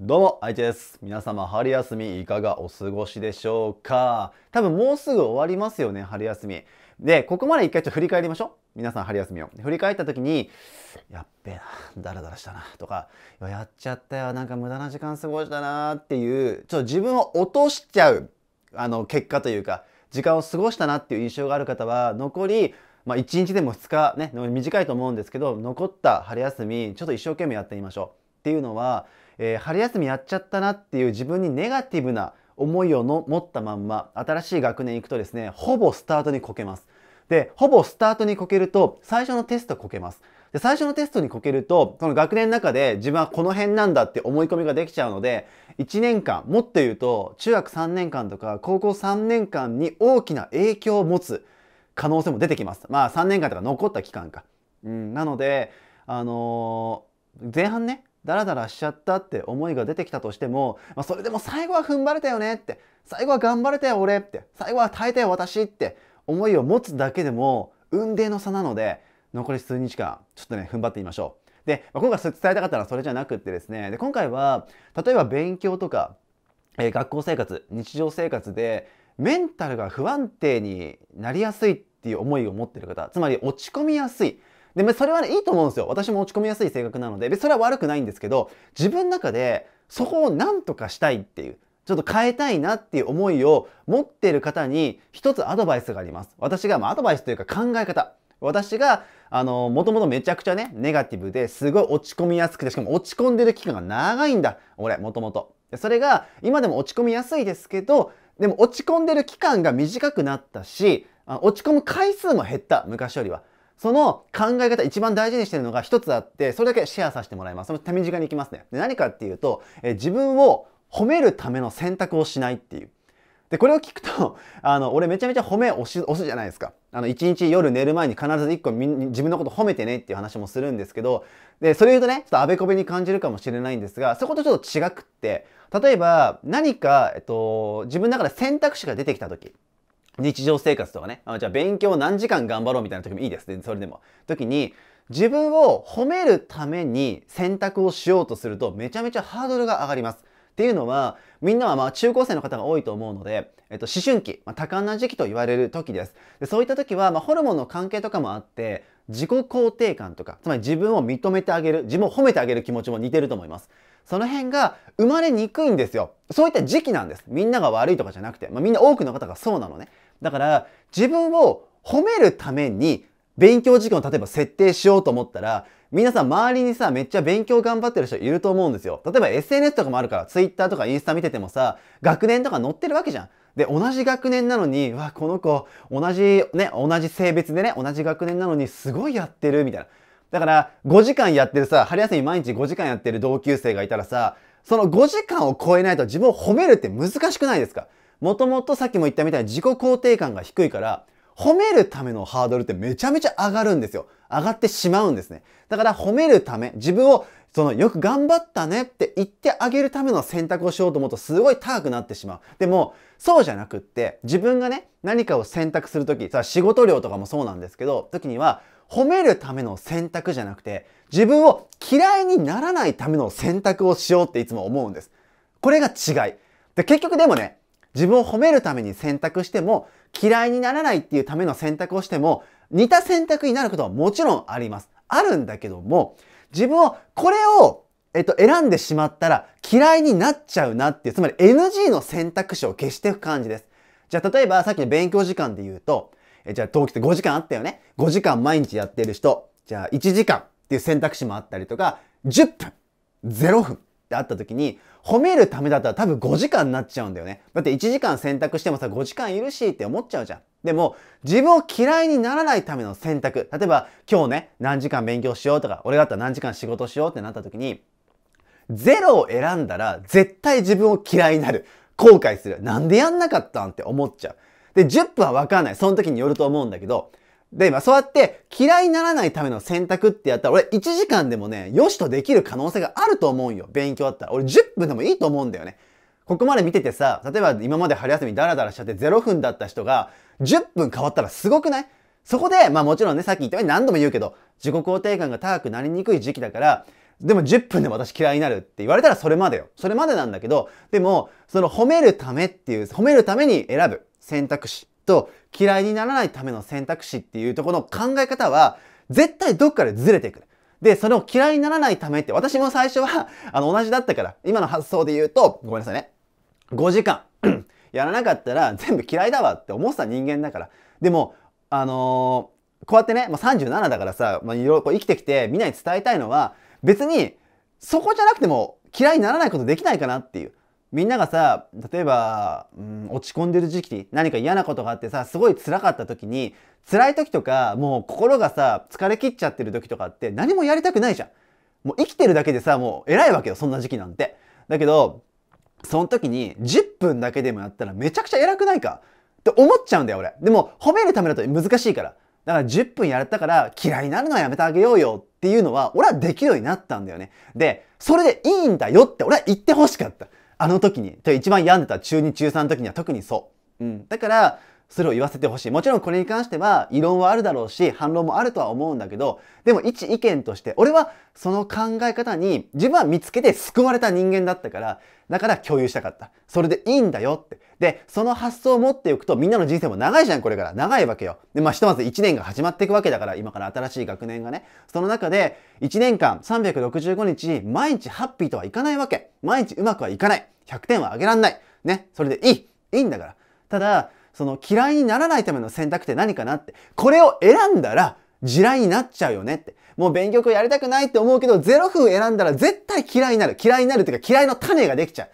どうも、あいちです。皆様、春休みいかがお過ごしでしょうか多分もうすぐ終わりますよね、春休み。で、ここまで一回ちょっと振り返りましょう。皆さん、春休みを。振り返った時に、やっべえな、だらだらしたな、とか、やっちゃったよ、なんか無駄な時間過ごしたなっていう、ちょっと自分を落としちゃう、あの、結果というか、時間を過ごしたなっていう印象がある方は、残り、まあ、1日でも2日ね、短いと思うんですけど、残った春休み、ちょっと一生懸命やってみましょう。っていうのは、えー、春休みやっちゃったなっていう自分にネガティブな思いをの持ったまんま新しい学年行くとですねほぼスタートにこけますでほぼスタートにこけると最初のテストこけますで最初のテストにこけるとその学年の中で自分はこの辺なんだって思い込みができちゃうので1年間もっと言うと中学3年間とか高校3年間に大きな影響を持つ可能性も出てきますまあ3年間とか残った期間か、うん、なのであのー、前半ねダラダラしちゃったって思いが出てきたとしても、まあ、それでも最後は踏ん張れたよねって最後は頑張れたよ俺って最後は耐えたよ私って思いを持つだけでも運命の差なので残り数日間ちょっとね踏ん張ってみましょう。で、まあ、今回伝えたかったのはそれじゃなくってですねで今回は例えば勉強とか、えー、学校生活日常生活でメンタルが不安定になりやすいっていう思いを持ってる方つまり落ち込みやすいで、それはね、いいと思うんですよ。私も落ち込みやすい性格なので、別それは悪くないんですけど、自分の中でそこをなんとかしたいっていう、ちょっと変えたいなっていう思いを持っている方に一つアドバイスがあります。私が、まあ、アドバイスというか考え方。私が、あの、もともとめちゃくちゃね、ネガティブですごい落ち込みやすくて、しかも落ち込んでる期間が長いんだ。俺、もともと。それが、今でも落ち込みやすいですけど、でも落ち込んでる期間が短くなったし、落ち込む回数も減った、昔よりは。その考え方一番大事にしてるのが一つあって、それだけシェアさせてもらいます。その手短にいきますね。で何かっていうと、え自分を褒めるための選択をしないっていう。で、これを聞くと、あの、俺めちゃめちゃ褒め押押すじゃないですか。あの、一日夜寝る前に必ず一個自分のこと褒めてねっていう話もするんですけど、で、それ言うとね、ちょっとあべこべに感じるかもしれないんですが、そことちょっと違くって、例えば何か、えっと、自分の中で選択肢が出てきた時、日常生活とかね、あじゃあ勉強何時間頑張ろうみたいな時もいいです、ね、それでも。時に、自分を褒めるために選択をしようとするとめちゃめちゃハードルが上がります。っていうのは、みんなはまあ中高生の方が多いと思うので、えっと、思春期、まあ、多感な時期と言われる時です。でそういった時は、まホルモンの関係とかもあって、自己肯定感とか、つまり自分を認めてあげる、自分を褒めてあげる気持ちも似てると思います。その辺が生まれにくいんですよ。そういった時期なんです。みんなが悪いとかじゃなくて、まあ、みんな多くの方がそうなのね。だから、自分を褒めるために、勉強時間を例えば設定しようと思ったら、皆さん周りにさ、めっちゃ勉強頑張ってる人いると思うんですよ。例えば SNS とかもあるから、Twitter とかインスタ見ててもさ、学年とか載ってるわけじゃん。で、同じ学年なのに、わ、この子、同じ、ね、同じ性別でね、同じ学年なのにすごいやってる、みたいな。だから、5時間やってるさ、春休み毎日5時間やってる同級生がいたらさ、その5時間を超えないと自分を褒めるって難しくないですかもともとさっきも言ったみたいに自己肯定感が低いから、褒めるためのハードルってめちゃめちゃ上がるんですよ。上がってしまうんですね。だから褒めるため、自分をそのよく頑張ったねって言ってあげるための選択をしようと思うとすごい高くなってしまう。でも、そうじゃなくって、自分がね、何かを選択するとき、仕事量とかもそうなんですけど、時には、褒めるための選択じゃなくて、自分を嫌いにならないための選択をしようっていつも思うんです。これが違い。で、結局でもね、自分を褒めるために選択しても、嫌いにならないっていうための選択をしても、似た選択になることはもちろんあります。あるんだけども、自分を、これを、えっと、選んでしまったら嫌いになっちゃうなっていう、つまり NG の選択肢を消していく感じです。じゃあ、例えばさっきの勉強時間で言うと、え、じゃあ同期って5時間あったよね。5時間毎日やってる人、じゃあ1時間っていう選択肢もあったりとか、10分、0分ってあった時に、褒めるためだったら多分5時間になっちゃうんだよね。だって1時間選択してもさ、5時間いるしって思っちゃうじゃん。でも、自分を嫌いにならないための選択。例えば、今日ね、何時間勉強しようとか、俺だったら何時間仕事しようってなった時に、ゼロを選んだら絶対自分を嫌いになる。後悔する。なんでやんなかったんって思っちゃう。で、10分はわかんない。その時によると思うんだけど、で、まあそうやって嫌いにならないための選択ってやったら俺1時間でもね、よしとできる可能性があると思うよ。勉強だったら。俺10分でもいいと思うんだよね。ここまで見ててさ、例えば今まで春休みダラダラしちゃって0分だった人が10分変わったらすごくないそこで、まあもちろんね、さっき言ったように何度も言うけど、自己肯定感が高くなりにくい時期だから、でも10分でも私嫌いになるって言われたらそれまでよ。それまでなんだけど、でも、その褒めるためっていう、褒めるために選ぶ。選択肢と嫌いにならないための選択肢っていうとこの考え方は絶対どっかでずれてくる。で、それを嫌いにならないためって、私も最初は、あの、同じだったから、今の発想で言うと、ごめんなさいね。5時間 やらなかったら全部嫌いだわって思ってた人間だから。でも、あのー、こうやってね、ま37だからさ、まあ、いろいろこう生きてきてみんなに伝えたいのは、別に、そこじゃなくても嫌いにならないことできないかなっていう。みんながさ、例えば、うん、落ち込んでる時期、何か嫌なことがあってさ、すごい辛かった時に、辛い時とか、もう心がさ、疲れ切っちゃってる時とかって何もやりたくないじゃん。もう生きてるだけでさ、もう偉いわけよ、そんな時期なんて。だけど、その時に10分だけでもやったらめちゃくちゃ偉くないかって思っちゃうんだよ、俺。でも、褒めるためだと難しいから。だから10分やれたから嫌いになるのはやめてあげようよっていうのは、俺はできるようになったんだよね。で、それでいいんだよって俺は言ってほしかった。あの時に、一番病んでた中2、中3の時には特にそう。うん。だから、それを言わせてほしい。もちろんこれに関しては異論はあるだろうし、反論もあるとは思うんだけど、でも一意見として、俺はその考え方に自分は見つけて救われた人間だったから、だから共有したかった。それでいいんだよって。で、その発想を持っておくとみんなの人生も長いじゃん、これから。長いわけよ。で、まあ、ひとまず1年が始まっていくわけだから、今から新しい学年がね。その中で、1年間365日、毎日ハッピーとはいかないわけ。毎日うまくはいかない。100点はあげらんない。ね、それでいい。いいんだから。ただ、その嫌いにならないための選択って何かなって、これを選んだら、地雷になっちゃうよねって。もう勉強やりたくないって思うけど、0分選んだら絶対嫌いになる。嫌いになるっていうか嫌いの種ができちゃ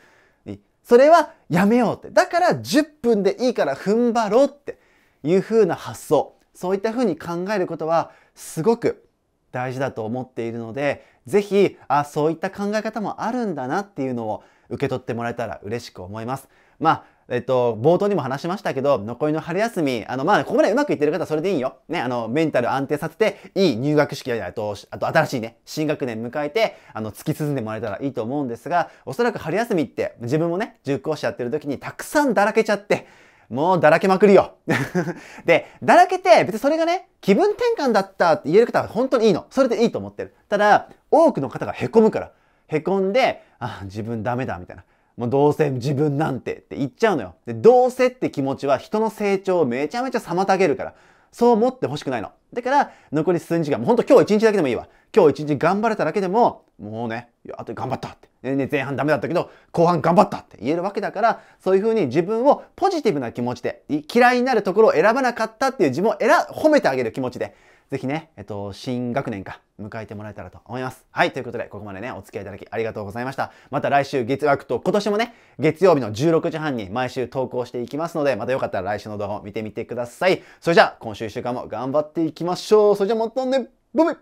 う。それはやめようって。だから10分でいいから踏ん張ろうっていう風な発想。そういった風に考えることはすごく大事だと思っているので、ぜひ、あ、そういった考え方もあるんだなっていうのを受け取ってもらえたら嬉しく思います。まあえっと、冒頭にも話しましたけど、残りの春休み、あの、まあ、ここまでうまくいってる方はそれでいいよ。ね、あの、メンタル安定させて、いい入学式や、あと、あと新しいね、新学年迎えて、あの、突き進んでもらえたらいいと思うんですが、おそらく春休みって、自分もね、塾講師やってる時にたくさんだらけちゃって、もうだらけまくるよ。で、だらけて、別にそれがね、気分転換だったって言える方は本当にいいの。それでいいと思ってる。ただ、多くの方が凹むから、凹んで、あ、自分ダメだ、みたいな。もうどうせ自分なんてって言っちゃうのよ。で、どうせって気持ちは人の成長をめちゃめちゃ妨げるから、そう思ってほしくないの。だから、残り数日間、もうほんと今日一日だけでもいいわ。今日一日頑張れただけでも、もうね、あと頑張ったって。ね、前半ダメだったけど、後半頑張ったって言えるわけだから、そういう風に自分をポジティブな気持ちで、嫌いになるところを選ばなかったっていう自分を選、褒めてあげる気持ちで、ぜひね、えっと、新学年か、迎えてもらえたらと思います。はい、ということで、ここまでね、お付き合いいただきありがとうございました。また来週月枠と、今年もね、月曜日の16時半に毎週投稿していきますので、またよかったら来週の動画を見てみてください。それじゃあ、今週1週間も頑張っていきましょう。それじゃあ、またね、バイバイ